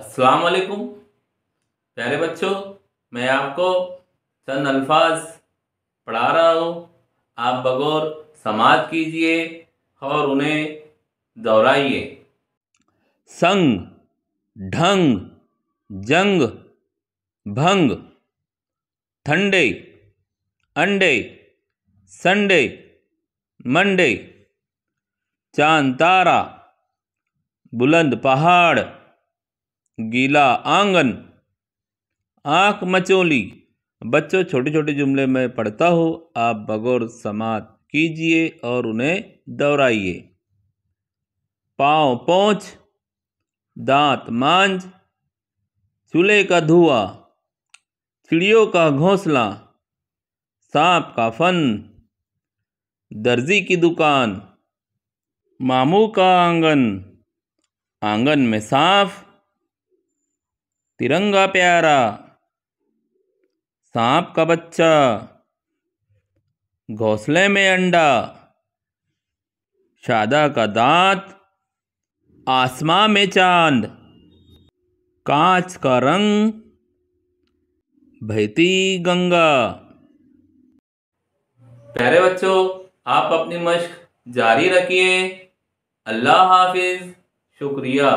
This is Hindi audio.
अस्सलाम वालेकुम प्यारे बच्चों मैं आपको चंद अल्फाज पढ़ा रहा हूँ आप बगौर समाज कीजिए और उन्हें दोहराइए संग ढंग जंग भंग ठंडे अंडे संडे मंडे चांद तारा बुलंद पहाड़ गीला आंगन आँख मचोली बच्चों छोटे छोटे जुमले में पढ़ता हो आप बगौर समात कीजिए और उन्हें दोहराइए पाँव पोंछ दांत मांझ चूल्हे का धुआं चिड़ियों का घोंसला सांप का फन दर्जी की दुकान मामू का आंगन आंगन में साफ़ तिरंगा प्यारा सांप का बच्चा घोंसले में अंडा शादा का दांत आसमां में चांद कांच का रंग भैती गंगा प्यारे बच्चों आप अपनी मश्क जारी रखिए अल्लाह हाफिज शुक्रिया